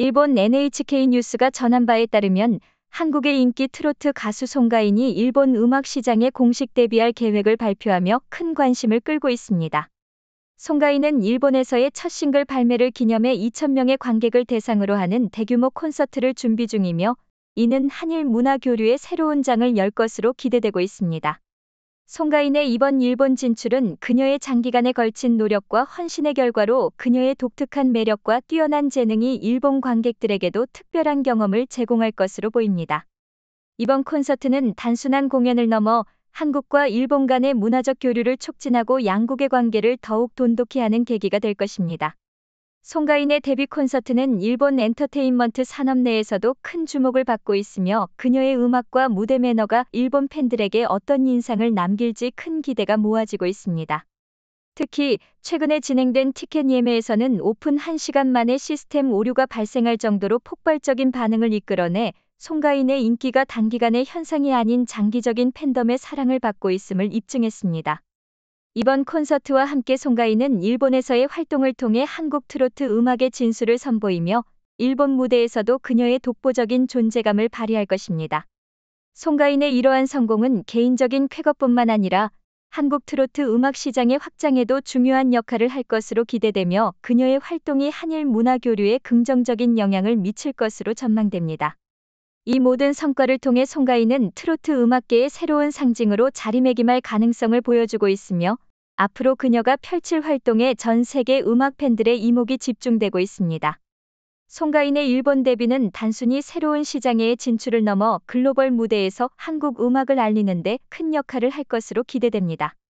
일본 NHK 뉴스가 전한 바에 따르면 한국의 인기 트로트 가수 송가인이 일본 음악 시장에 공식 데뷔할 계획을 발표하며 큰 관심을 끌고 있습니다. 송가인은 일본에서의 첫 싱글 발매를 기념해 2,000명의 관객을 대상으로 하는 대규모 콘서트를 준비 중이며 이는 한일 문화 교류의 새로운 장을 열 것으로 기대되고 있습니다. 송가인의 이번 일본 진출은 그녀의 장기간에 걸친 노력과 헌신의 결과로 그녀의 독특한 매력과 뛰어난 재능이 일본 관객들에게도 특별한 경험을 제공할 것으로 보입니다. 이번 콘서트는 단순한 공연을 넘어 한국과 일본 간의 문화적 교류를 촉진하고 양국의 관계를 더욱 돈독히 하는 계기가 될 것입니다. 송가인의 데뷔 콘서트는 일본 엔터테인먼트 산업 내에서도 큰 주목을 받고 있으며 그녀의 음악과 무대 매너가 일본 팬들에게 어떤 인상을 남길지 큰 기대가 모아지고 있습니다. 특히 최근에 진행된 티켓 예매에서는 오픈 1시간 만에 시스템 오류가 발생할 정도로 폭발적인 반응을 이끌어내 송가인의 인기가 단기간의 현상이 아닌 장기적인 팬덤의 사랑을 받고 있음을 입증했습니다. 이번 콘서트와 함께 송가인은 일본에서의 활동을 통해 한국 트로트 음악의 진수를 선보이며 일본 무대에서도 그녀의 독보적인 존재감을 발휘할 것입니다. 송가인의 이러한 성공은 개인적인 쾌거뿐만 아니라 한국 트로트 음악 시장의 확장에도 중요한 역할을 할 것으로 기대되며 그녀의 활동이 한일 문화 교류에 긍정적인 영향을 미칠 것으로 전망됩니다. 이 모든 성과를 통해 송가인은 트로트 음악계의 새로운 상징으로 자리매김할 가능성을 보여주고 있으며 앞으로 그녀가 펼칠 활동에 전 세계 음악 팬들의 이목이 집중되고 있습니다. 송가인의 일본 데뷔는 단순히 새로운 시장에 진출을 넘어 글로벌 무대에서 한국 음악을 알리는데 큰 역할을 할 것으로 기대됩니다.